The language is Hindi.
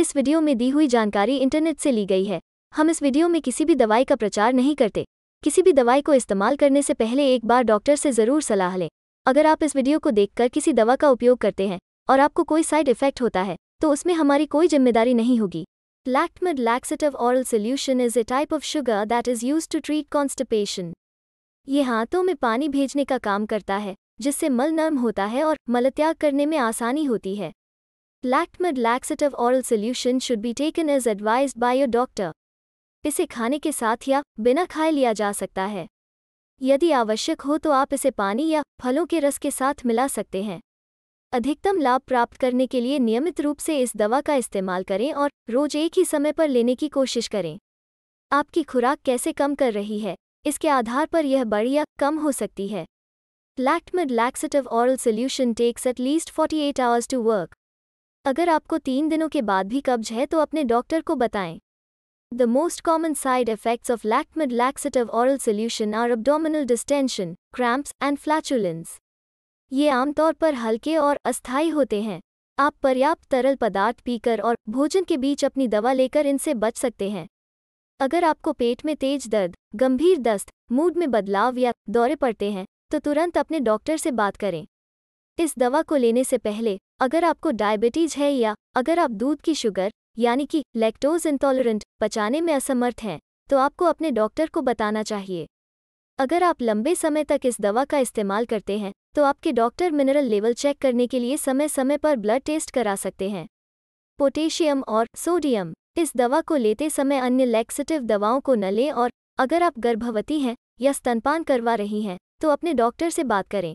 इस वीडियो में दी हुई जानकारी इंटरनेट से ली गई है हम इस वीडियो में किसी भी दवाई का प्रचार नहीं करते किसी भी दवाई को इस्तेमाल करने से पहले एक बार डॉक्टर से ज़रूर सलाह लें अगर आप इस वीडियो को देखकर किसी दवा का उपयोग करते हैं और आपको कोई साइड इफेक्ट होता है तो उसमें हमारी कोई जिम्मेदारी नहीं होगी Lactimid laxative oral solution is a type of sugar that is use to treat constipation ये हाथों में पानी भेजने का काम करता है जिससे मल नर्म होता है और मलत्याग करने में आसानी होती है Lactimid laxative oral solution should be taken is advise by your doctor इसे खाने के साथ या बिना खाए लिया जा सकता है यदि आवश्यक हो तो आप इसे पानी या फलों के रस के साथ मिला सकते हैं अधिकतम लाभ प्राप्त करने के लिए नियमित रूप से इस दवा का इस्तेमाल करें और रोज एक ही समय पर लेने की कोशिश करें आपकी खुराक कैसे कम कर रही है इसके आधार पर यह बढ़ या कम हो सकती है Lactimid laxative oral solution takes at least eight hours to work अगर आपको तीन दिनों के बाद भी कब्ज है तो अपने डॉक्टर को बताएं the most common side effects of Lactimid laxative oral solution are abdominal distension cramps and flatulence ये आमतौर पर हल्के और अस्थायी होते हैं आप पर्याप्त तरल पदार्थ पीकर और भोजन के बीच अपनी दवा लेकर इनसे बच सकते हैं अगर आपको पेट में तेज दर्द गंभीर दस्त मूड में बदलाव या दौरे पड़ते हैं तो तुरंत अपने डॉक्टर से बात करें इस दवा को लेने से पहले अगर आपको डायबिटीज है या अगर आप दूध की शुगर यानी कि लैक्टोज इंटॉलरेंट पचाने में असमर्थ हैं तो आपको अपने डॉक्टर को बताना चाहिए अगर आप लंबे समय तक इस दवा का इस्तेमाल करते हैं तो आपके डॉक्टर मिनरल लेवल चेक करने के लिए समय समय पर ब्लड टेस्ट करा सकते हैं पोटेशियम और सोडियम इस दवा को लेते समय अन्य लैक्सिटिव दवाओं को न लें और अगर आप गर्भवती हैं या स्तनपान करवा रही हैं तो अपने डॉक्टर से बात करें